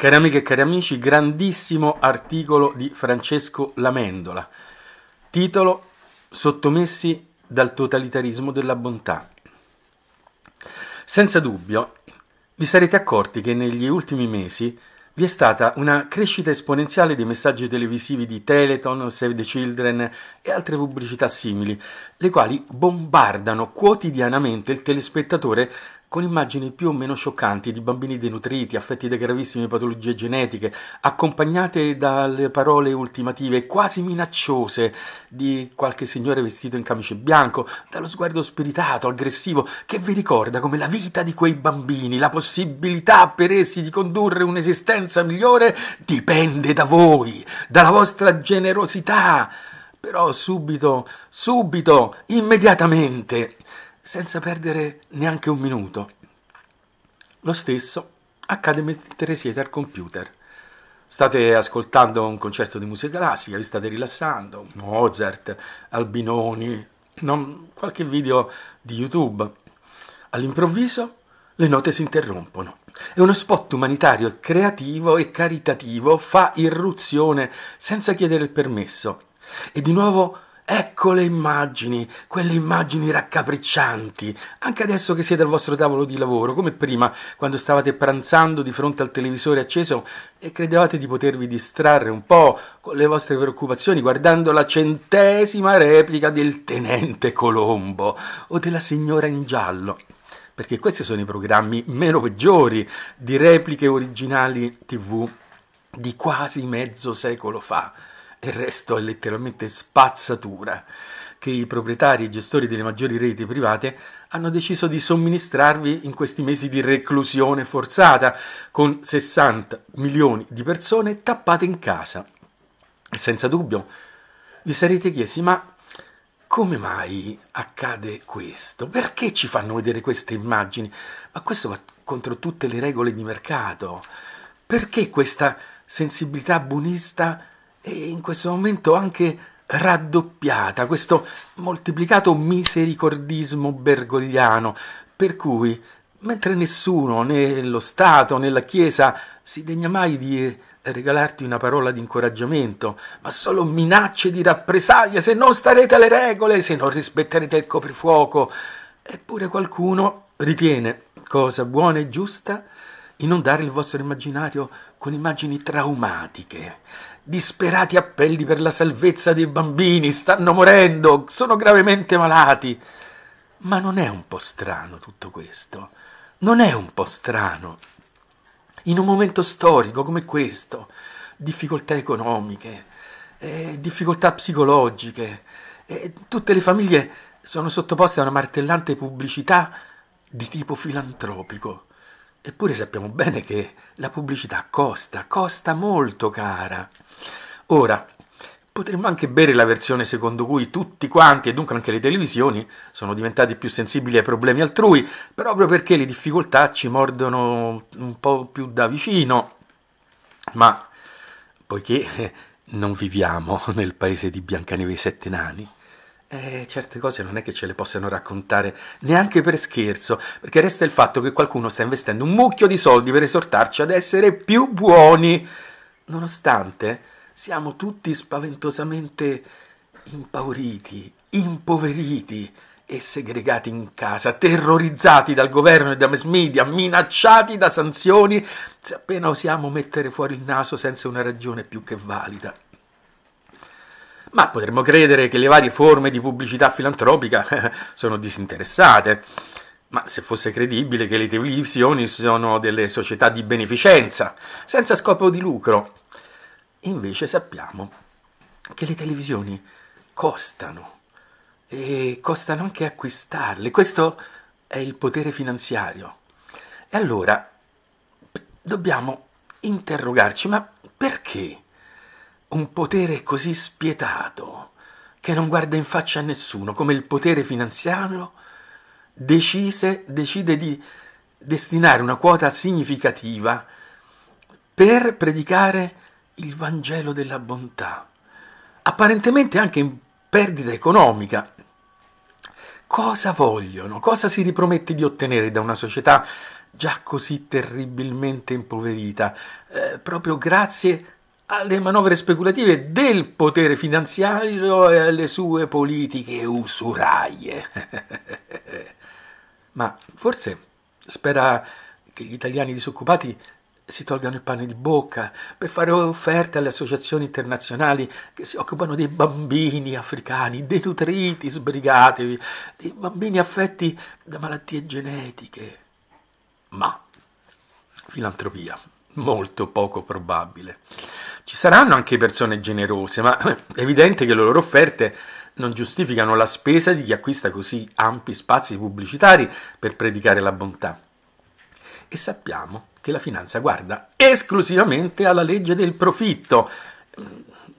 Cari amiche e cari amici, grandissimo articolo di Francesco Lamendola. Titolo Sottomessi dal totalitarismo della bontà. Senza dubbio, vi sarete accorti che negli ultimi mesi vi è stata una crescita esponenziale dei messaggi televisivi di Teleton, Save the Children e altre pubblicità simili, le quali bombardano quotidianamente il telespettatore con immagini più o meno scioccanti di bambini denutriti, affetti da gravissime patologie genetiche, accompagnate dalle parole ultimative quasi minacciose di qualche signore vestito in camice bianco, dallo sguardo spiritato, aggressivo, che vi ricorda come la vita di quei bambini, la possibilità per essi di condurre un'esistenza migliore dipende da voi, dalla vostra generosità. Però subito, subito, immediatamente senza perdere neanche un minuto. Lo stesso accade mentre siete al computer. State ascoltando un concerto di musica classica, vi state rilassando, Mozart, Albinoni, qualche video di YouTube. All'improvviso le note si interrompono e uno spot umanitario creativo e caritativo fa irruzione senza chiedere il permesso e di nuovo Ecco le immagini, quelle immagini raccapriccianti, anche adesso che siete al vostro tavolo di lavoro, come prima, quando stavate pranzando di fronte al televisore acceso e credevate di potervi distrarre un po' con le vostre preoccupazioni guardando la centesima replica del tenente Colombo o della signora in giallo perché questi sono i programmi meno peggiori di repliche originali tv di quasi mezzo secolo fa il resto è letteralmente spazzatura che i proprietari e gestori delle maggiori reti private hanno deciso di somministrarvi in questi mesi di reclusione forzata, con 60 milioni di persone tappate in casa. E senza dubbio vi sarete chiesti, ma come mai accade questo? Perché ci fanno vedere queste immagini? Ma questo va contro tutte le regole di mercato. Perché questa sensibilità buonista? e in questo momento anche raddoppiata, questo moltiplicato misericordismo bergogliano, per cui, mentre nessuno, né lo Stato, né la Chiesa, si degna mai di regalarti una parola di incoraggiamento, ma solo minacce di rappresaglia se non starete alle regole, se non rispetterete il coprifuoco. Eppure qualcuno ritiene cosa buona e giusta inondare il vostro immaginario con immagini traumatiche disperati appelli per la salvezza dei bambini, stanno morendo, sono gravemente malati. Ma non è un po' strano tutto questo? Non è un po' strano? In un momento storico come questo, difficoltà economiche, eh, difficoltà psicologiche, eh, tutte le famiglie sono sottoposte a una martellante pubblicità di tipo filantropico. Eppure sappiamo bene che la pubblicità costa, costa molto cara. Ora, potremmo anche bere la versione secondo cui tutti quanti, e dunque anche le televisioni, sono diventati più sensibili ai problemi altrui, proprio perché le difficoltà ci mordono un po' più da vicino. Ma poiché non viviamo nel paese di Biancaneve e Sette Nani, eh, certe cose non è che ce le possano raccontare neanche per scherzo, perché resta il fatto che qualcuno sta investendo un mucchio di soldi per esortarci ad essere più buoni, nonostante siamo tutti spaventosamente impauriti, impoveriti e segregati in casa, terrorizzati dal governo e da mass media, minacciati da sanzioni se appena osiamo mettere fuori il naso senza una ragione più che valida ma potremmo credere che le varie forme di pubblicità filantropica sono disinteressate. Ma se fosse credibile che le televisioni sono delle società di beneficenza, senza scopo di lucro. Invece sappiamo che le televisioni costano e costano anche acquistarle. Questo è il potere finanziario. E allora dobbiamo interrogarci, ma perché? un potere così spietato che non guarda in faccia a nessuno, come il potere finanziario, decise, decide di destinare una quota significativa per predicare il Vangelo della bontà, apparentemente anche in perdita economica. Cosa vogliono? Cosa si ripromette di ottenere da una società già così terribilmente impoverita, eh, proprio grazie alle manovre speculative del potere finanziario e alle sue politiche usuraie. Ma forse spera che gli italiani disoccupati si tolgano il pane di bocca per fare offerte alle associazioni internazionali che si occupano dei bambini africani, denutriti, sbrigatevi, dei bambini affetti da malattie genetiche. Ma filantropia, molto poco probabile. Ci saranno anche persone generose, ma è evidente che le loro offerte non giustificano la spesa di chi acquista così ampi spazi pubblicitari per predicare la bontà. E sappiamo che la finanza guarda esclusivamente alla legge del profitto,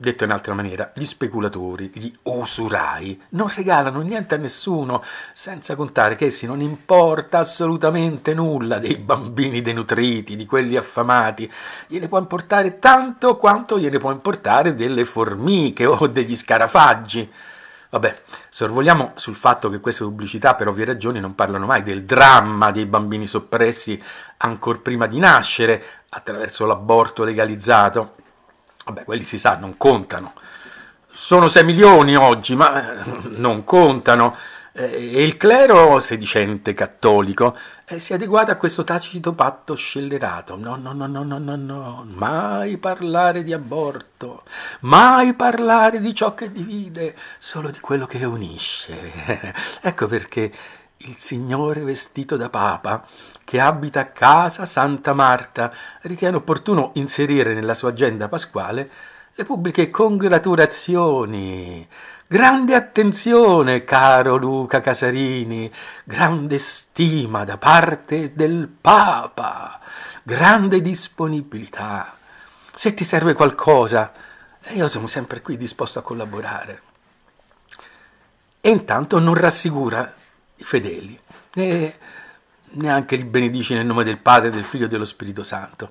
Detto in altra maniera, gli speculatori, gli usurai, non regalano niente a nessuno, senza contare che essi non importa assolutamente nulla dei bambini denutriti, di quelli affamati, gliene può importare tanto quanto gliene può importare delle formiche o degli scarafaggi. Vabbè, sorvoliamo sul fatto che queste pubblicità per ovvie ragioni non parlano mai del dramma dei bambini soppressi ancor prima di nascere attraverso l'aborto legalizzato vabbè, quelli si sa, non contano. Sono 6 milioni oggi, ma eh, non contano. Eh, e il clero sedicente cattolico eh, si è adeguato a questo tacito patto scellerato. No, no, no, no, no, no, no, mai parlare di aborto, mai parlare di ciò che divide, solo di quello che unisce. ecco perché il Signore vestito da Papa, che abita a casa Santa Marta, ritiene opportuno inserire nella sua agenda pasquale le pubbliche congratulazioni. Grande attenzione, caro Luca Casarini, grande stima da parte del Papa, grande disponibilità. Se ti serve qualcosa, eh, io sono sempre qui disposto a collaborare. E intanto non rassicura i fedeli. E neanche li benedici nel nome del Padre, del Figlio e dello Spirito Santo.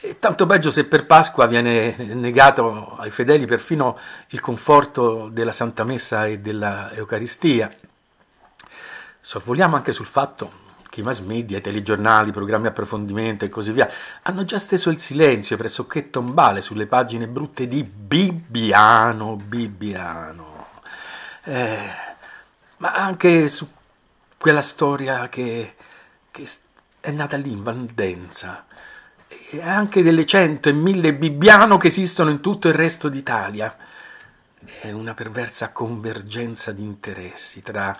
E tanto peggio se per Pasqua viene negato ai fedeli perfino il conforto della Santa Messa e dell'Eucaristia. Sorvoliamo anche sul fatto che i mass media, i telegiornali, i programmi approfondimento e così via hanno già steso il silenzio pressoché tombale sulle pagine brutte di Bibbiano, Bibbiano. Eh, ma anche su quella storia che, che è nata lì in Valdenza e anche delle cento e mille bibbiano che esistono in tutto il resto d'Italia. È una perversa convergenza di interessi tra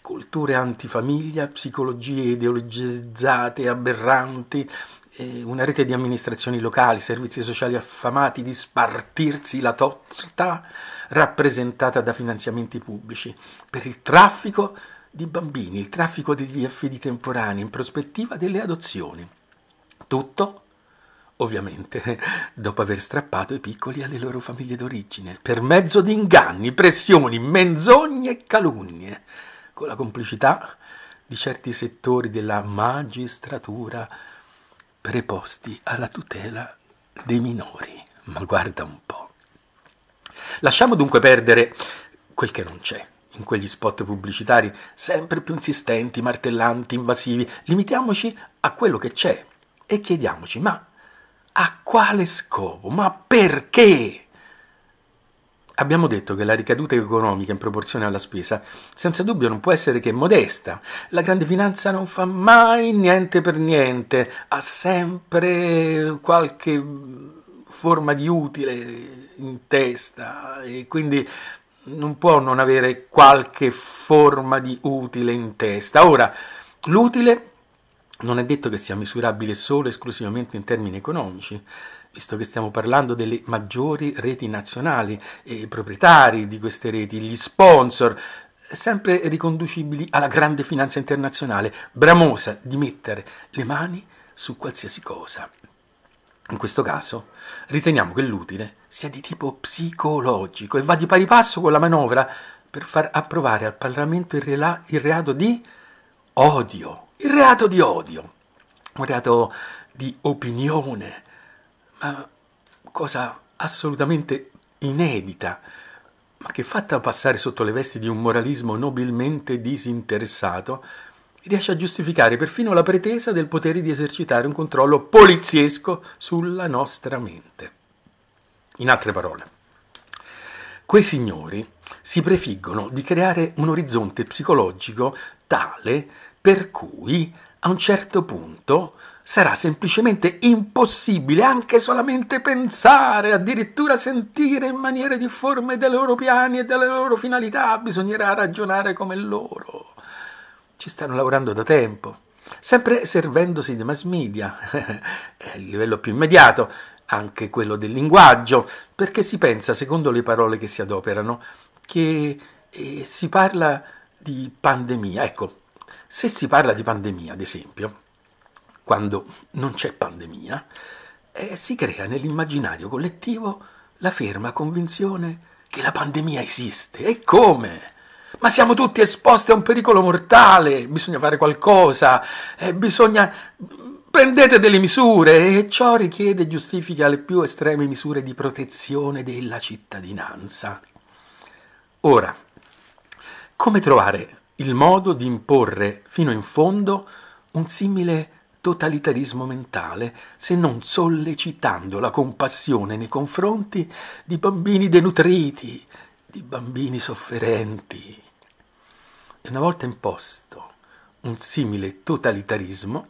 culture antifamiglia, psicologie ideologizzate, aberranti, una rete di amministrazioni locali, servizi sociali affamati di spartirsi la torta rappresentata da finanziamenti pubblici per il traffico di bambini, il traffico degli affidi temporanei, in prospettiva delle adozioni. Tutto, ovviamente, dopo aver strappato i piccoli alle loro famiglie d'origine, per mezzo di inganni, pressioni, menzogne e calunnie, con la complicità di certi settori della magistratura preposti alla tutela dei minori. Ma guarda un po'. Lasciamo dunque perdere quel che non c'è in quegli spot pubblicitari sempre più insistenti, martellanti, invasivi, limitiamoci a quello che c'è e chiediamoci ma a quale scopo? Ma perché? Abbiamo detto che la ricaduta economica in proporzione alla spesa senza dubbio non può essere che modesta. La grande finanza non fa mai niente per niente, ha sempre qualche forma di utile in testa e quindi non può non avere qualche forma di utile in testa. Ora, l'utile non è detto che sia misurabile solo e esclusivamente in termini economici, visto che stiamo parlando delle maggiori reti nazionali, i proprietari di queste reti, gli sponsor, sempre riconducibili alla grande finanza internazionale, bramosa di mettere le mani su qualsiasi cosa. In questo caso riteniamo che l'utile sia di tipo psicologico e va di pari passo con la manovra per far approvare al Parlamento il, rela- il reato di odio, il reato di odio, un reato di opinione, ma cosa assolutamente inedita, ma che fatta passare sotto le vesti di un moralismo nobilmente disinteressato, riesce a giustificare perfino la pretesa del potere di esercitare un controllo poliziesco sulla nostra mente. In altre parole, quei signori si prefiggono di creare un orizzonte psicologico tale per cui a un certo punto sarà semplicemente impossibile anche solamente pensare, addirittura sentire in maniera difforme dei loro piani e delle loro finalità, bisognerà ragionare come loro ci stanno lavorando da tempo, sempre servendosi dei mass media, a livello più immediato, anche quello del linguaggio, perché si pensa, secondo le parole che si adoperano, che eh, si parla di pandemia. Ecco, se si parla di pandemia, ad esempio, quando non c'è pandemia, eh, si crea nell'immaginario collettivo la ferma convinzione che la pandemia esiste. E come? ma siamo tutti esposti a un pericolo mortale, bisogna fare qualcosa, eh, bisogna... Prendete delle misure e ciò richiede e giustifica le più estreme misure di protezione della cittadinanza. Ora, come trovare il modo di imporre fino in fondo un simile totalitarismo mentale se non sollecitando la compassione nei confronti di bambini denutriti, di bambini sofferenti, una volta imposto un simile totalitarismo,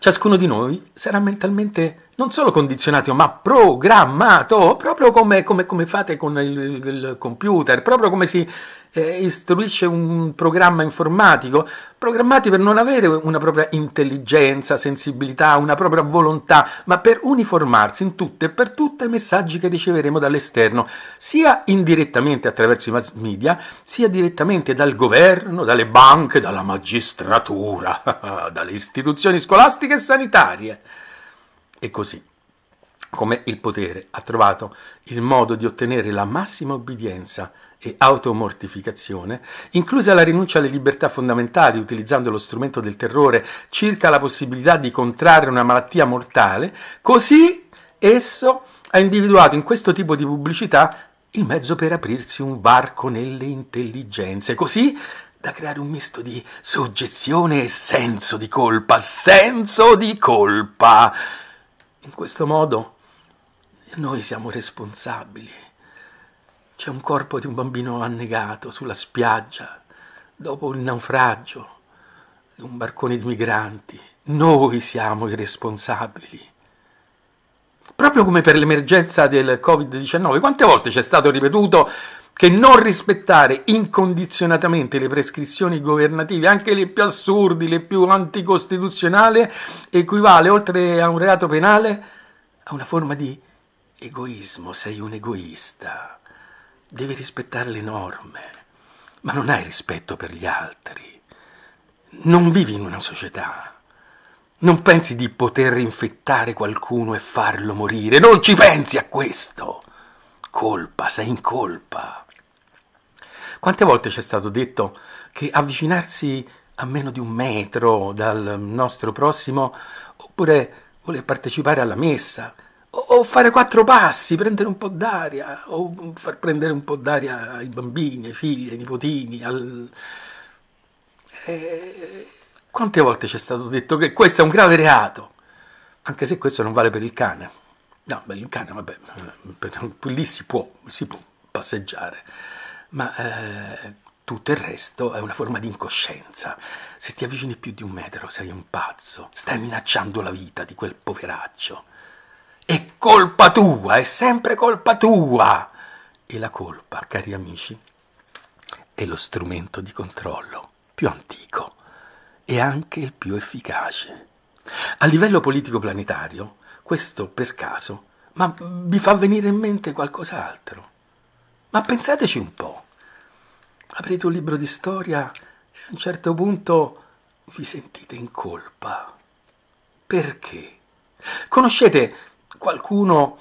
ciascuno di noi sarà mentalmente non solo condizionato, ma programmato, proprio come, come, come fate con il, il, computer, proprio come si eh, istruisce un programma informatico, programmati per non avere una propria intelligenza, sensibilità, una propria volontà, ma per uniformarsi in tutte e per tutte i messaggi che riceveremo dall'esterno, sia indirettamente attraverso i mass media, sia direttamente dal governo, dalle banche, dalla magistratura, dalle istituzioni scolastiche e sanitarie. E così come il potere ha trovato il modo di ottenere la massima obbedienza e automortificazione, inclusa la rinuncia alle libertà fondamentali utilizzando lo strumento del terrore circa la possibilità di contrarre una malattia mortale, così esso ha individuato in questo tipo di pubblicità il mezzo per aprirsi un varco nelle intelligenze, così da creare un misto di soggezione e senso di colpa, senso di colpa. In questo modo noi siamo responsabili c'è un corpo di un bambino annegato sulla spiaggia dopo il naufragio di un barcone di migranti. Noi siamo i responsabili. Proprio come per l'emergenza del Covid-19, quante volte ci è stato ripetuto che non rispettare incondizionatamente le prescrizioni governative, anche le più assurdi, le più anticostituzionali, equivale, oltre a un reato penale, a una forma di egoismo. Sei un egoista devi rispettare le norme, ma non hai rispetto per gli altri. Non vivi in una società. Non pensi di poter infettare qualcuno e farlo morire. Non ci pensi a questo. Colpa, sei in colpa. Quante volte ci è stato detto che avvicinarsi a meno di un metro dal nostro prossimo, oppure voler partecipare alla messa, o fare quattro passi, prendere un po' d'aria, o far prendere un po' d'aria ai bambini, ai figli, ai nipotini. Al... E... Eh, quante volte ci è stato detto che questo è un grave reato, anche se questo non vale per il cane. No, per il cane, vabbè, per... lì si può, si può, passeggiare, ma eh, tutto il resto è una forma di incoscienza. Se ti avvicini più di un metro sei un pazzo, stai minacciando la vita di quel poveraccio. È colpa tua, è sempre colpa tua. E la colpa, cari amici, è lo strumento di controllo più antico e anche il più efficace. A livello politico planetario, questo per caso, ma vi fa venire in mente qualcos'altro. Ma pensateci un po'. Aprite un libro di storia e a un certo punto vi sentite in colpa. Perché? Conoscete qualcuno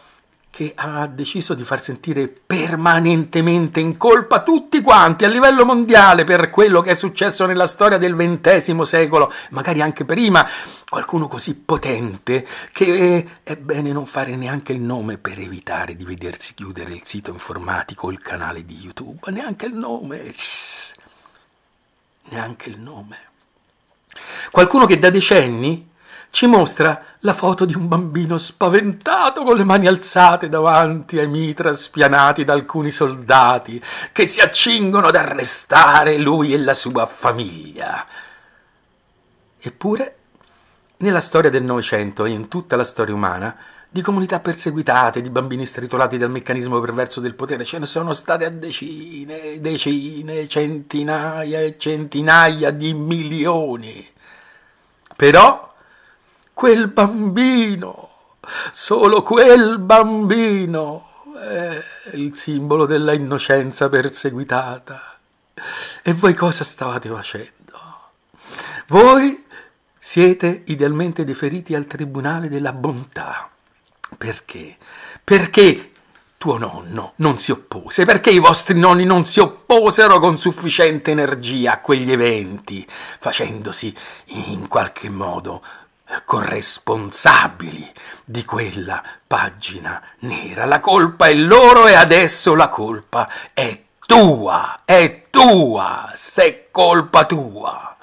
che ha deciso di far sentire permanentemente in colpa tutti quanti a livello mondiale per quello che è successo nella storia del XX secolo, magari anche prima, qualcuno così potente che è eh, bene non fare neanche il nome per evitare di vedersi chiudere il sito informatico o il canale di YouTube, neanche il nome, neanche il nome. Qualcuno che da decenni ci mostra la foto di un bambino spaventato con le mani alzate davanti ai mitra spianati da alcuni soldati che si accingono ad arrestare lui e la sua famiglia. Eppure, nella storia del Novecento e in tutta la storia umana, di comunità perseguitate, di bambini stritolati dal meccanismo perverso del potere, ce ne sono state a decine, decine, centinaia e centinaia di milioni. Però quel bambino, solo quel bambino è il simbolo della innocenza perseguitata. E voi cosa stavate facendo? Voi siete idealmente deferiti al tribunale della bontà. Perché? Perché tuo nonno non si oppose, perché i vostri nonni non si opposero con sufficiente energia a quegli eventi, facendosi in qualche modo corresponsabili di quella pagina nera. La colpa è loro e adesso la colpa è tua, è tua, se è colpa tua.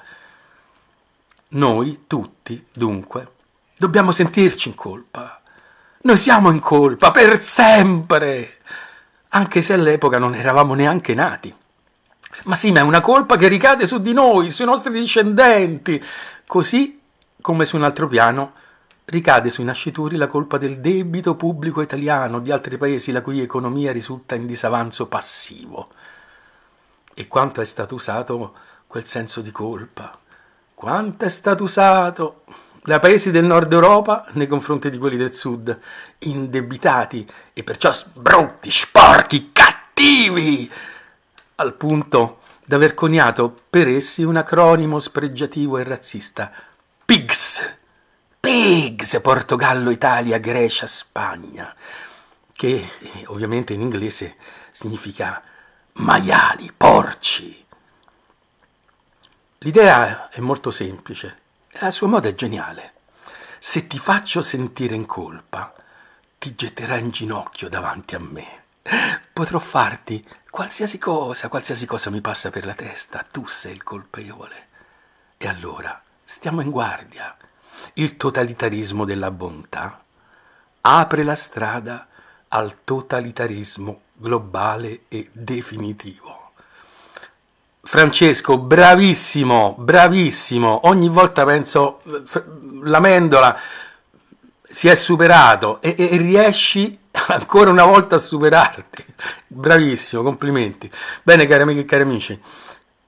Noi tutti, dunque, dobbiamo sentirci in colpa. Noi siamo in colpa per sempre, anche se all'epoca non eravamo neanche nati. Ma sì, ma è una colpa che ricade su di noi, sui nostri discendenti. Così come su un altro piano, ricade sui nascituri la colpa del debito pubblico italiano di altri paesi la cui economia risulta in disavanzo passivo. E quanto è stato usato quel senso di colpa? Quanto è stato usato da paesi del nord Europa nei confronti di quelli del sud, indebitati e perciò brutti, sporchi, cattivi, al punto d'aver coniato per essi un acronimo spregiativo e razzista, Pigs. Pigs, Portogallo, Italia, Grecia, Spagna, che eh, ovviamente in inglese significa maiali, porci. L'idea è molto semplice e a suo modo è geniale. Se ti faccio sentire in colpa, ti getterà in ginocchio davanti a me. Potrò farti qualsiasi cosa, qualsiasi cosa mi passa per la testa, tu sei il colpevole. E allora stiamo in guardia. Il totalitarismo della bontà apre la strada al totalitarismo globale e definitivo. Francesco, bravissimo, bravissimo. Ogni volta penso, eh, la mendola si è superato e, e, riesci ancora una volta a superarti. Bravissimo, complimenti. Bene, cari amiche e cari amici.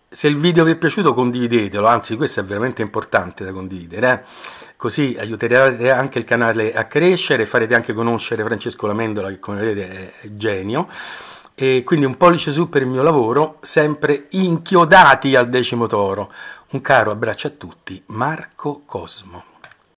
Se il video vi è piaciuto condividetelo, anzi questo è veramente importante da condividere, eh. così aiuterete anche il canale a crescere, farete anche conoscere Francesco Lamendola che come vedete è genio, e quindi un pollice su per il mio lavoro, sempre inchiodati al decimo toro. Un caro abbraccio a tutti, Marco Cosmo.